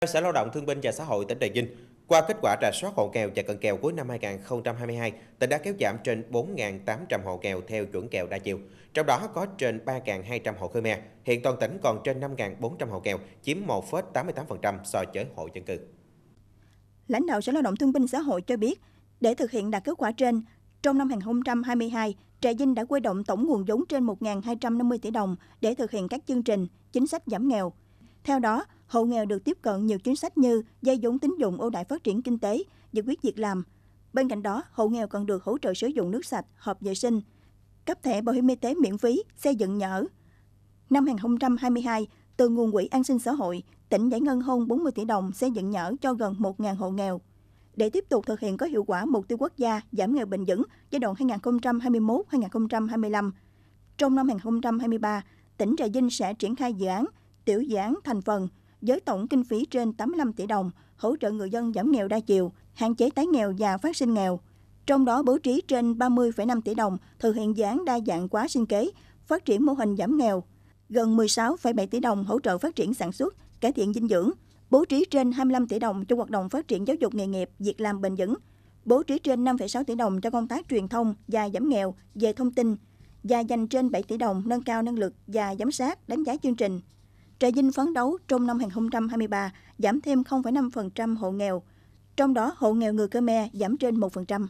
Theo Sở Lao động Thương binh và Xã hội tỉnh Trà Vinh, qua kết quả rà soát hộ nghèo và cận nghèo cuối năm 2022, tỉnh đã kéo giảm trên 4.800 hộ nghèo theo chuẩn nghèo đa chiều. Trong đó có trên 3.200 hộ Khmer. Hiện toàn tỉnh còn trên 5.400 hộ nghèo, chiếm 1,88% so với hộ dân cư. Lãnh đạo Sở Lao động Thương binh Xã hội cho biết, để thực hiện đạt kết quả trên, trong năm 2022, Trà Vinh đã quy động tổng nguồn vốn trên 1.250 tỷ đồng để thực hiện các chương trình, chính sách giảm nghèo. Theo đó, hộ nghèo được tiếp cận nhiều chính sách như dây vốn tín dụng ưu đại phát triển kinh tế, giải quyết việc làm. Bên cạnh đó, hộ nghèo còn được hỗ trợ sử dụng nước sạch, hợp vệ sinh, cấp thẻ bảo hiểm y tế miễn phí, xây dựng nhà Năm 2022, từ nguồn quỹ an sinh xã hội, tỉnh giải ngân hơn 40 tỷ đồng xây dựng nhà cho gần 1.000 hộ nghèo. Để tiếp tục thực hiện có hiệu quả mục tiêu quốc gia giảm nghèo bền vững giai đoạn 2021-2025, trong năm 2023, tỉnh Trà Vinh sẽ triển khai dự án, tiểu dự án thành phần với tổng kinh phí trên 85 tỷ đồng, hỗ trợ người dân giảm nghèo đa chiều, hạn chế tái nghèo và phát sinh nghèo. Trong đó bố trí trên 30,5 tỷ đồng thực hiện dự đa dạng quá sinh kế, phát triển mô hình giảm nghèo, gần 16,7 tỷ đồng hỗ trợ phát triển sản xuất, cải thiện dinh dưỡng, bố trí trên 25 tỷ đồng cho hoạt động phát triển giáo dục nghề nghiệp, việc làm bền vững, bố trí trên 5,6 tỷ đồng cho công tác truyền thông và giảm nghèo về thông tin và dành trên 7 tỷ đồng nâng cao năng lực và giám sát đánh giá chương trình. Trà Vinh phấn đấu trong năm 2023 giảm thêm 0,5% hộ nghèo, trong đó hộ nghèo người Khmer giảm trên 1%.